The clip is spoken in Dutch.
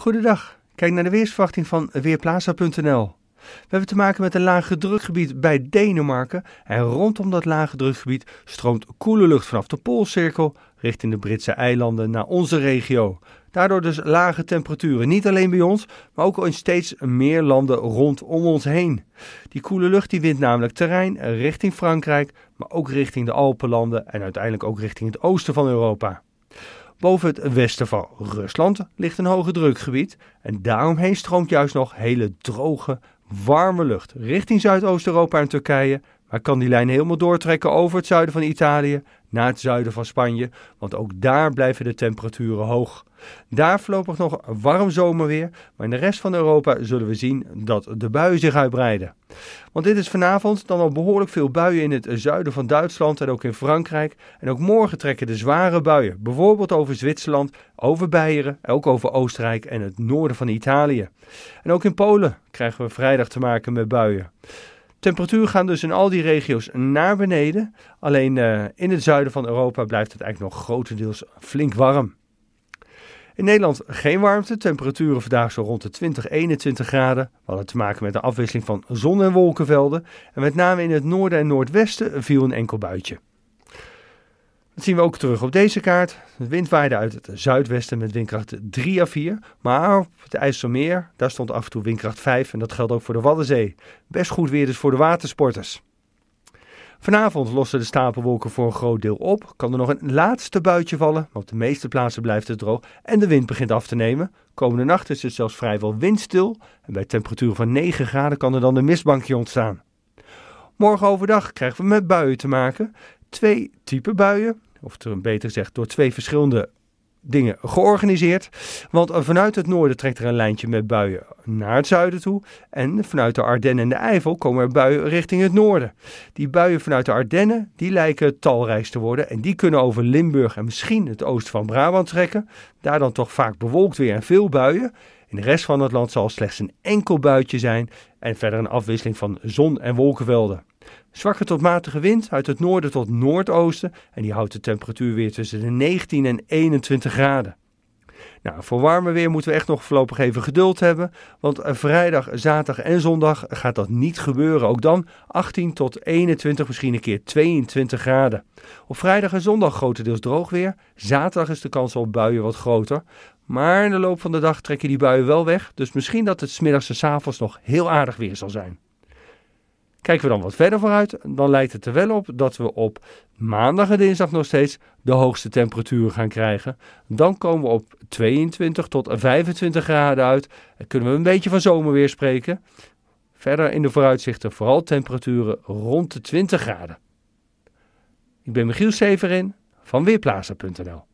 Goedendag. Kijk naar de weersverwachting van weerplaza.nl. We hebben te maken met een lage drukgebied bij Denemarken en rondom dat lage drukgebied stroomt koele lucht vanaf de Poolcirkel richting de Britse eilanden naar onze regio. Daardoor dus lage temperaturen, niet alleen bij ons, maar ook in steeds meer landen rondom ons heen. Die koele lucht die wint namelijk terrein richting Frankrijk, maar ook richting de Alpenlanden en uiteindelijk ook richting het oosten van Europa. Boven het westen van Rusland ligt een hoge drukgebied en daaromheen stroomt juist nog hele droge, warme lucht richting Zuidoost-Europa en Turkije, maar kan die lijn helemaal doortrekken over het zuiden van Italië naar het zuiden van Spanje, want ook daar blijven de temperaturen hoog. Daar voorlopig nog warm zomerweer, maar in de rest van Europa zullen we zien dat de buien zich uitbreiden. Want dit is vanavond dan al behoorlijk veel buien in het zuiden van Duitsland en ook in Frankrijk. En ook morgen trekken de zware buien, bijvoorbeeld over Zwitserland, over Beieren, ook over Oostenrijk en het noorden van Italië. En ook in Polen krijgen we vrijdag te maken met buien. Temperatuur gaan dus in al die regio's naar beneden. Alleen eh, in het zuiden van Europa blijft het eigenlijk nog grotendeels flink warm. In Nederland geen warmte, temperaturen vandaag zo rond de 20, 21 graden. We hadden te maken met de afwisseling van zon- en wolkenvelden. En met name in het noorden en noordwesten viel een enkel buitje. Dat zien we ook terug op deze kaart. De wind waaide uit het zuidwesten met windkracht 3 à 4. Maar op het IJsselmeer, daar stond af en toe windkracht 5. En dat geldt ook voor de Waddenzee. Best goed weer dus voor de watersporters. Vanavond lossen de stapelwolken voor een groot deel op. Kan er nog een laatste buitje vallen, maar op de meeste plaatsen blijft het droog. En de wind begint af te nemen. Komende nacht is het zelfs vrijwel windstil. En bij temperaturen van 9 graden kan er dan een mistbankje ontstaan. Morgen overdag krijgen we met buien te maken. Twee type buien of beter gezegd, door twee verschillende dingen georganiseerd. Want eh, vanuit het noorden trekt er een lijntje met buien naar het zuiden toe. En vanuit de Ardennen en de Eifel komen er buien richting het noorden. Die buien vanuit de Ardennen, die lijken talrijk te worden. En die kunnen over Limburg en misschien het oosten van Brabant trekken. Daar dan toch vaak bewolkt weer en veel buien. In de rest van het land zal slechts een enkel buitje zijn en verder een afwisseling van zon- en wolkenvelden. Zwakke tot matige wind uit het noorden tot noordoosten en die houdt de temperatuur weer tussen de 19 en 21 graden. Nou, voor warme weer moeten we echt nog voorlopig even geduld hebben, want eh, vrijdag, zaterdag en zondag gaat dat niet gebeuren. Ook dan 18 tot 21, misschien een keer 22 graden. Op vrijdag en zondag grotendeels droog weer. Zaterdag is de kans op buien wat groter. Maar in de loop van de dag trekken die buien wel weg. Dus misschien dat het smiddags en s avonds nog heel aardig weer zal zijn. Kijken we dan wat verder vooruit, dan lijkt het er wel op dat we op maandag en dinsdag nog steeds de hoogste temperaturen gaan krijgen. Dan komen we op 22 tot 25 graden uit. Dan kunnen we een beetje van zomerweer spreken. Verder in de vooruitzichten vooral temperaturen rond de 20 graden. Ik ben Michiel Severin van Weerplaza.nl